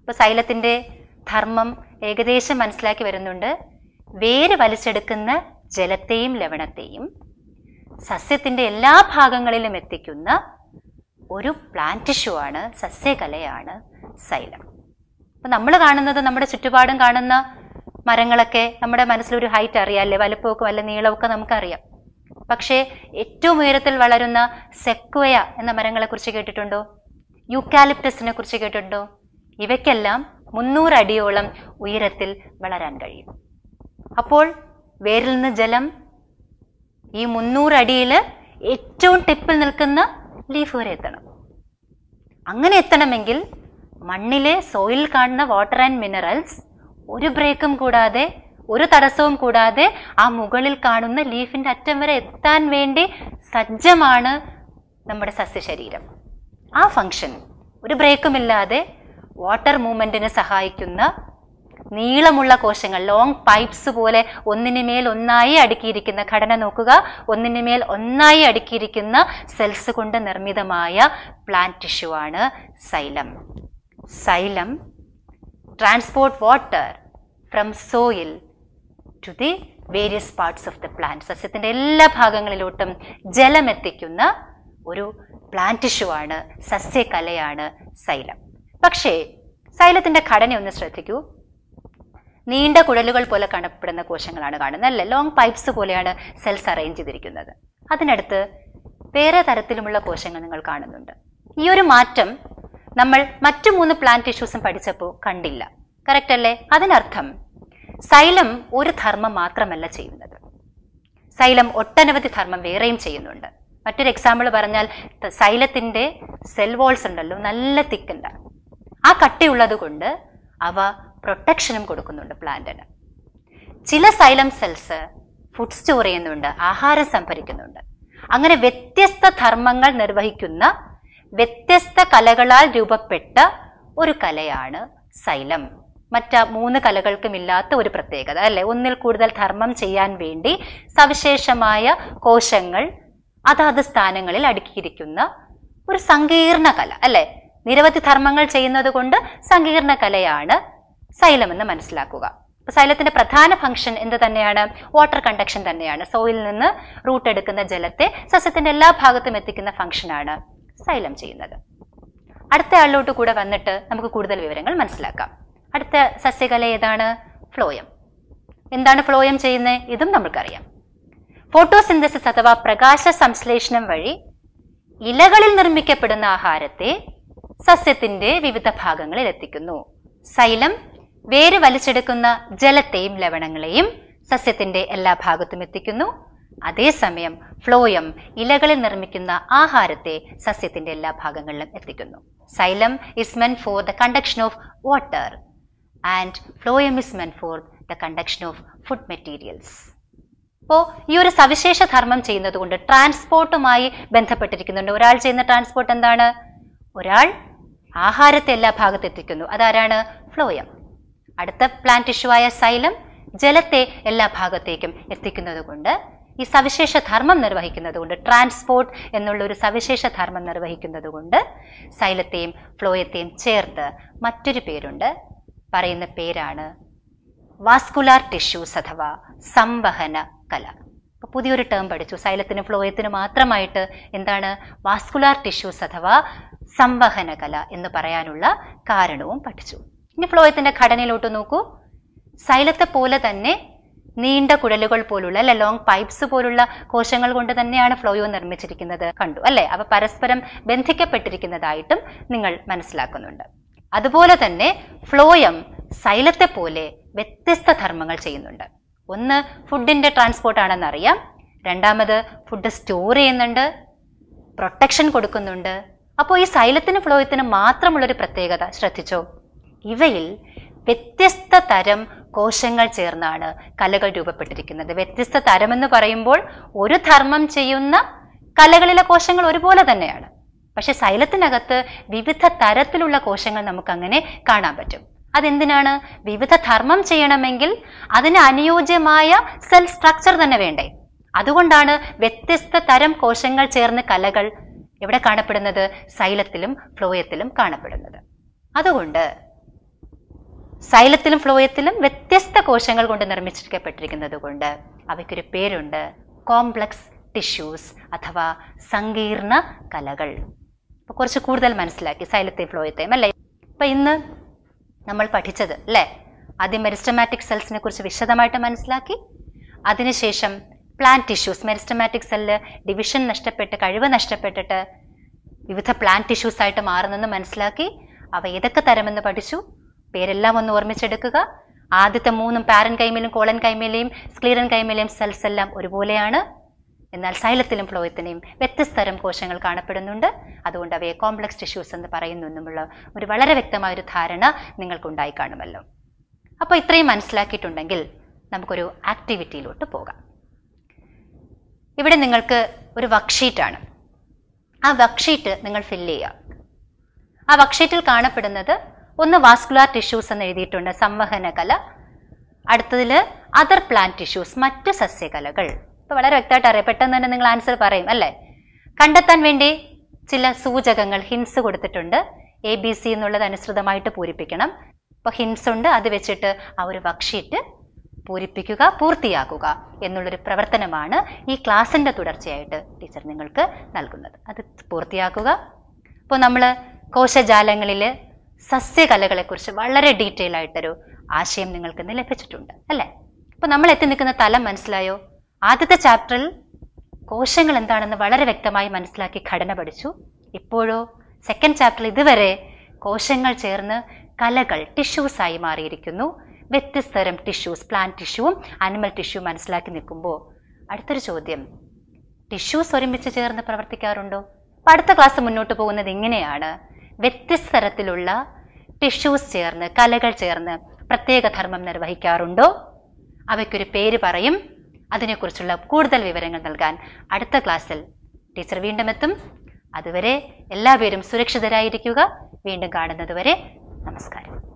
ഇപ്പോൾ സൈലത്തിൻ്റെ ധർമ്മം ഏകദേശം മനസ്സിലാക്കി വരുന്നുണ്ട് വേര് വലിച്ചെടുക്കുന്ന ജലത്തെയും ലവണത്തെയും സസ്യത്തിൻ്റെ എല്ലാ ഭാഗങ്ങളിലും എത്തിക്കുന്ന ഒരു പ്ലാന്റ് ടിഷ്യൂ ആണ് സസ്യകലയാണ് സൈലം അപ്പം നമ്മൾ കാണുന്നത് നമ്മുടെ ചുറ്റുപാടും കാണുന്ന മരങ്ങളൊക്കെ നമ്മുടെ മനസ്സിലൊരു ഹൈറ്റ് അറിയാം അല്ലെ വലുപ്പമൊക്കെ വല്ല നീളമൊക്കെ നമുക്കറിയാം പക്ഷേ ഏറ്റവും ഉയരത്തിൽ വളരുന്ന സെക്വയ എന്ന മരങ്ങളെ കുറിച്ച് കേട്ടിട്ടുണ്ടോ യുക്കാലിപ്റ്റസിനെ കുറിച്ച് കേട്ടിട്ടുണ്ടോ ഇവയ്ക്കെല്ലാം മുന്നൂറ് അടിയോളം ഉയരത്തിൽ വളരാൻ കഴിയും അപ്പോൾ വേരിൽ നിന്ന് ജലം ഈ മുന്നൂറടിയിൽ ഏറ്റവും ടിപ്പിൽ നിൽക്കുന്ന ലീഫ് വരെ എത്തണം അങ്ങനെ എത്തണമെങ്കിൽ മണ്ണിലെ സോയിൽ കാണുന്ന വാട്ടർ ആൻഡ് മിനറൽസ് ഒരു ബ്രേക്കും കൂടാതെ ഒരു തടസ്സവും കൂടാതെ ആ മുകളിൽ കാണുന്ന ലീഫിൻ്റെ അറ്റം വരെ എത്താൻ വേണ്ടി സജ്ജമാണ് നമ്മുടെ സസ്യശരീരം ആ ഫങ്ഷൻ ഒരു ബ്രേക്കുമില്ലാതെ വാട്ടർ മൂവ്മെൻറ്റിനെ സഹായിക്കുന്ന നീളമുള്ള കോശങ്ങൾ ലോങ് പൈപ്സ് പോലെ മേൽ ഒന്നായി അടുക്കിയിരിക്കുന്ന ഘടന നോക്കുക മേൽ ഒന്നായി അടുക്കിയിരിക്കുന്ന സെൽസ് കൊണ്ട് നിർമ്മിതമായ പ്ലാന്റ് ടിഷ്യൂ ആണ് xylem xylem transport water from soil to the various parts of the plant സസ്യത്തിൻ്റെ എല്ലാ ഭാഗങ്ങളിലോട്ടും ജലം എത്തിക്കുന്ന ഒരു പ്ലാന്റ് ടിഷ്യൂ ആണ് സസ്യകലയാണ് സൈലം പക്ഷേ സൈലത്തിൻ്റെ ഘടന ഒന്ന് ശ്രദ്ധിക്കൂ നീണ്ട കുഴലുകൾ പോലെ കാണപ്പെടുന്ന കോശങ്ങളാണ് കാണുന്നത് അല്ല ലോങ് പൈപ്സ് പോലെയാണ് സെൽസ് അറേഞ്ച് ചെയ്തിരിക്കുന്നത് അതിനടുത്ത് വേറെ തരത്തിലുമുള്ള കോശങ്ങൾ നിങ്ങൾ കാണുന്നുണ്ട് ഈ ഒരു മാറ്റം നമ്മൾ മറ്റു മൂന്ന് പ്ലാന്റ് ടിഷ്യൂസും പഠിച്ചപ്പോൾ കണ്ടില്ല കറക്റ്റ് അല്ലേ അതിനർത്ഥം സൈലം ഒരു ധർമ്മം മാത്രമല്ല ചെയ്യുന്നത് സൈലം ഒട്ടനവധി ധർമ്മം വേറെയും ചെയ്യുന്നുണ്ട് മറ്റൊരു എക്സാമ്പിൾ പറഞ്ഞാൽ സൈലത്തിൻ്റെ സെൽ വാൾസ് ഉണ്ടല്ലോ നല്ല തിക്കുണ്ട് ആ കട്ടിയുള്ളത് കൊണ്ട് അവ പ്രൊട്ടക്ഷനും കൊടുക്കുന്നുണ്ട് പ്ലാന്റിന് ചില സൈലം സെൽസ് ഫുഡ് സ്റ്റോർ ചെയ്യുന്നുണ്ട് ആഹാരം സംഭരിക്കുന്നുണ്ട് അങ്ങനെ വ്യത്യസ്ത ധർമ്മങ്ങൾ നിർവഹിക്കുന്ന വ്യത്യസ്ത കലകളാൽ രൂപപ്പെട്ട ഒരു കലയാണ് സൈലം മറ്റ മൂന്ന് കലകൾക്കും ഇല്ലാത്ത ഒരു പ്രത്യേകത അല്ലെ ഒന്നിൽ കൂടുതൽ ധർമ്മം ചെയ്യാൻ വേണ്ടി സവിശേഷമായ കോശങ്ങൾ അതാത് സ്ഥാനങ്ങളിൽ അടുക്കിയിരിക്കുന്ന ഒരു സങ്കീർണ കല അല്ലെ നിരവധി ധർമ്മങ്ങൾ ചെയ്യുന്നത് കൊണ്ട് സങ്കീർണ കലയാണ് സൈലം എന്ന് മനസ്സിലാക്കുക സൈലത്തിന്റെ പ്രധാന ഫംഗ്ഷൻ എന്ത് തന്നെയാണ് വാട്ടർ കണ്ടക്ഷൻ തന്നെയാണ് സോയിൽ നിന്ന് റൂട്ട് എടുക്കുന്ന ജലത്തെ സസ്യത്തിന്റെ എല്ലാ ഭാഗത്തും എത്തിക്കുന്ന ഫംഗ്ഷനാണ് സൈലം ചെയ്യുന്നത് അടുത്ത ആളിലോട്ട് കൂടെ വന്നിട്ട് നമുക്ക് കൂടുതൽ വിവരങ്ങൾ മനസ്സിലാക്കാം അടുത്ത സസ്യകല ഏതാണ് ഫ്ലോയം എന്താണ് ഫ്ലോയം ചെയ്യുന്നത് ഇതും നമുക്കറിയാം ഫോട്ടോസിന്തസിസ് അഥവാ പ്രകാശ സംശ്ലേഷണം വഴി ഇലകളിൽ നിർമ്മിക്കപ്പെടുന്ന ആഹാരത്തെ സസ്യത്തിന്റെ വിവിധ ഭാഗങ്ങളിൽ എത്തിക്കുന്നു സൈലം വേര് വലിച്ചെടുക്കുന്ന ജലത്തെയും ലവണങ്ങളെയും സസ്യത്തിന്റെ എല്ലാ ഭാഗത്തും എത്തിക്കുന്നു അതേസമയം ഫ്ലോയം ഇലകളിൽ നിർമ്മിക്കുന്ന ആഹാരത്തെ സസ്യത്തിന്റെ എല്ലാ ഭാഗങ്ങളിലും എത്തിക്കുന്നു xylem is meant for the conduction of water and phloem is meant for the conduction of food materials അപ്പോൾ ഈ ഒരു സവിശേഷ ധർമ്മം ചെയ്യുന്നത് കൊണ്ട് ട്രാൻസ്പോർട്ടുമായി ബന്ധപ്പെട്ടിരിക്കുന്നുണ്ട് ഒരാൾ ചെയ്യുന്ന ട്രാൻസ്പോർട്ട് എന്താണ് ഒരാൾ ആഹാരത്തെ എല്ലാ ഭാഗത്തെത്തിക്കുന്നു അതാരാണ് ഫ്ലോയം അടുത്ത പ്ലാൻ ടിഷ്യുവായ സൈലം ജലത്തെ എല്ലാ ഭാഗത്തേക്കും എത്തിക്കുന്നതുകൊണ്ട് ഈ സവിശേഷ ധർമ്മം നിർവഹിക്കുന്നതുകൊണ്ട് ട്രാൻസ്പോർട്ട് എന്നുള്ള ഒരു സവിശേഷ ധർമ്മം നിർവഹിക്കുന്നതുകൊണ്ട് സൈലത്തെയും ഫ്ലോയത്തെയും ചേർത്ത് മറ്റൊരു പേരുണ്ട് പറയുന്ന പേരാണ് വാസ്കുലാർ ടിഷ്യൂസ് അഥവാ സംവഹന കല അപ്പോൾ പുതിയൊരു ടേം പഠിച്ചു സൈലത്തിനും ഫ്ലോയത്തിനും മാത്രമായിട്ട് എന്താണ് വാസ്കുലാർ ടിഷ്യൂസ് അഥവാ സംവഹന കല എന്ന് പറയാനുള്ള കാരണവും പഠിച്ചു ഇനി ഫ്ലോയത്തിന്റെ ഘടനയിലോട്ട് നോക്കൂ സൈലത്തെ പോലെ തന്നെ നീണ്ട കുഴലുകൾ പോലുള്ള അല്ലെ ലോങ് പൈപ്സ് പോലുള്ള കോശങ്ങൾ കൊണ്ട് തന്നെയാണ് ഫ്ലോയോ നിർമ്മിച്ചിരിക്കുന്നത് കണ്ടു അല്ലെ അവ പരസ്പരം ബന്ധിക്കപ്പെട്ടിരിക്കുന്നതായിട്ടും നിങ്ങൾ മനസ്സിലാക്കുന്നുണ്ട് അതുപോലെ തന്നെ ഫ്ലോയം സൈലത്തെ പോലെ വ്യത്യസ്ത ധർമ്മങ്ങൾ ചെയ്യുന്നുണ്ട് ഒന്ന് ഫുഡിന്റെ ട്രാൻസ്പോർട്ട് ആണെന്നറിയാം രണ്ടാമത് ഫുഡ് സ്റ്റോർ ചെയ്യുന്നുണ്ട് പ്രൊട്ടക്ഷൻ കൊടുക്കുന്നുണ്ട് അപ്പോൾ ഈ സൈലത്തിനും ഫ്ലോയത്തിനും മാത്രമുള്ളൊരു പ്രത്യേകത ശ്രദ്ധിച്ചോ ഇവയിൽ വ്യത്യസ്ത തരം കോശങ്ങൾ ചേർന്നാണ് കലകൾ രൂപപ്പെട്ടിരിക്കുന്നത് വ്യത്യസ്ത തരം എന്ന് പറയുമ്പോൾ ഒരു ധർമ്മം ചെയ്യുന്ന കലകളിലെ കോശങ്ങൾ ഒരുപോലെ തന്നെയാണ് പക്ഷെ ശൈലത്തിനകത്ത് വിവിധ തരത്തിലുള്ള കോശങ്ങൾ നമുക്ക് അങ്ങനെ കാണാൻ പറ്റും അതെന്തിനാണ് വിവിധ ധർമ്മം ചെയ്യണമെങ്കിൽ അതിന് അനുയോജ്യമായ സെൽ സ്ട്രക്ചർ തന്നെ വേണ്ടേ അതുകൊണ്ടാണ് വ്യത്യസ്ത തരം കോശങ്ങൾ ചേർന്ന് കലകൾ എവിടെ കാണപ്പെടുന്നത് സൈലത്തിലും ഫ്ലോയത്തിലും കാണപ്പെടുന്നത് അതുകൊണ്ട് സൈലത്തിലും ഫ്ലോയത്തിലും വ്യത്യസ്ത കോശങ്ങൾ കൊണ്ട് നിർമ്മിച്ചിരിക്കപ്പെട്ടിരിക്കുന്നത് കൊണ്ട് അവയ്ക്കൊരു പേരുണ്ട് കോംപ്ലക്സ് ടിഷ്യൂസ് അഥവാ സങ്കീർണ കലകൾ അപ്പോൾ കുറച്ച് കൂടുതൽ മനസ്സിലാക്കി സൈലത്തെയും ഫ്ലോയത്തെയും അല്ലേ ഇപ്പൊ ഇന്ന് നമ്മൾ പഠിച്ചത് അല്ലേ ആദ്യം മെരിസ്റ്റമാറ്റിക് സെൽസിനെ കുറിച്ച് വിശദമായിട്ട് മനസ്സിലാക്കി അതിനുശേഷം plant tissues meristematic cell division നഷ്ടപ്പെട്ട് കഴിവ് നഷ്ടപ്പെട്ടിട്ട് വിവിധ പ്ലാൻ ടിഷ്യൂസ് ആയിട്ട് മാറുന്നെന്ന് മനസ്സിലാക്കി അവ ഏതൊക്കെ തരമെന്ന് പഠിച്ചു പേരെല്ലാം ഒന്ന് ഓർമ്മിച്ചെടുക്കുക ആദ്യത്തെ മൂന്നും പാരൻ കൈമേലും കോളൻ കൈമേലെയും സ്ക്ലീറൻ കൈമേലെയും സെൽസ് എല്ലാം ഒരുപോലെയാണ് എന്നാൽ സൈലത്തിലും ഫ്ലോയത്തിനെയും വ്യത്യസ്ത തരം കോശങ്ങൾ കാണപ്പെടുന്നുണ്ട് അതുകൊണ്ട് അവയെ കോംപ്ലക്സ് ടിഷ്യൂസ് എന്ന് പറയുന്നെന്നുമുള്ള ഒരു വളരെ വ്യക്തമായ ഒരു ധാരണ നിങ്ങൾക്കുണ്ടായി കാണുമല്ലോ അപ്പോൾ ഇത്രയും മനസ്സിലാക്കിയിട്ടുണ്ടെങ്കിൽ നമുക്കൊരു ആക്ടിവിറ്റിയിലോട്ട് പോകാം ഇവിടെ നിങ്ങൾക്ക് ഒരു വർക്ക്ഷീറ്റാണ് ആ വർക്ക്ഷീറ്റ് നിങ്ങൾ ഫില്ല് ചെയ്യുക ആ വർക്ക്ഷീറ്റിൽ കാണപ്പെടുന്നത് ഒന്ന് വാസ്കുലാർ ടിഷ്യൂസ് എന്ന് എഴുതിയിട്ടുണ്ട് സംവഹന കല അടുത്തതിൽ അതർ പ്ലാന്റ് ടിഷ്യൂസ് മറ്റ് സസ്യകലകൾ ഇപ്പോൾ വളരെ വ്യക്തമായിട്ട് അറിയാം പെട്ടെന്ന് തന്നെ നിങ്ങൾ ആൻസർ പറയും അല്ലേ കണ്ടെത്താൻ വേണ്ടി ചില സൂചകങ്ങൾ ഹിൻസ് കൊടുത്തിട്ടുണ്ട് എ ബി സി എന്നുള്ളത് അനുസൃതമായിട്ട് പൂരിപ്പിക്കണം അപ്പോൾ ഹിൻസ് ഉണ്ട് അത് വെച്ചിട്ട് ആ ഒരു വർക്ക്ഷീറ്റ് പൂരിപ്പിക്കുക പൂർത്തിയാക്കുക എന്നുള്ളൊരു പ്രവർത്തനമാണ് ഈ ക്ലാസ്സിൻ്റെ തുടർച്ചയായിട്ട് ടീച്ചർ നിങ്ങൾക്ക് നൽകുന്നത് അത് പൂർത്തിയാക്കുക അപ്പോൾ നമ്മൾ കോശജാലങ്ങളിൽ സസ്യകലകളെക്കുറിച്ച് വളരെ ഡീറ്റെയിൽ ആയിട്ടൊരു ആശയം നിങ്ങൾക്ക് ഇന്ന് ലഭിച്ചിട്ടുണ്ട് അല്ലേ അപ്പൊ നമ്മൾ എത്തി നിൽക്കുന്ന തലം മനസ്സിലായോ ആദ്യത്തെ ചാപ്റ്ററിൽ കോശങ്ങൾ എന്താണെന്ന് വളരെ വ്യക്തമായി മനസ്സിലാക്കി ഘടന പഠിച്ചു ഇപ്പോഴോ സെക്കൻഡ് ചാപ്റ്ററിൽ ഇതുവരെ കോശങ്ങൾ ചേർന്ന് കലകൾ ടിഷ്യൂസ് ആയി മാറിയിരിക്കുന്നു വ്യത്യസ്ത തരം ടിഷ്യൂസ് പ്ലാന്റ് ടിഷ്യൂവും അനിമൽ ടിഷ്യൂ മനസ്സിലാക്കി നിൽക്കുമ്പോൾ അടുത്തൊരു ചോദ്യം ടിഷ്യൂസ് ഒരുമിച്ച് ചേർന്ന് പ്രവർത്തിക്കാറുണ്ടോ അടുത്ത ക്ലാസ് മുന്നോട്ട് പോകുന്നത് ഇങ്ങനെയാണ് വ്യത്യസ്ത തരത്തിലുള്ള ടിഷ്യൂസ് ചേർന്ന് കലകൾ ചേർന്ന് പ്രത്യേക ധർമ്മം നിർവഹിക്കാറുണ്ടോ അവയ്ക്കൊരു പേര് പറയും അതിനെക്കുറിച്ചുള്ള കൂടുതൽ വിവരങ്ങൾ നൽകാൻ അടുത്ത ക്ലാസ്സിൽ ടീച്ചർ വീണ്ടും എത്തും അതുവരെ എല്ലാവരും സുരക്ഷിതരായിരിക്കുക വീണ്ടും കാണുന്നതുവരെ നമസ്കാരം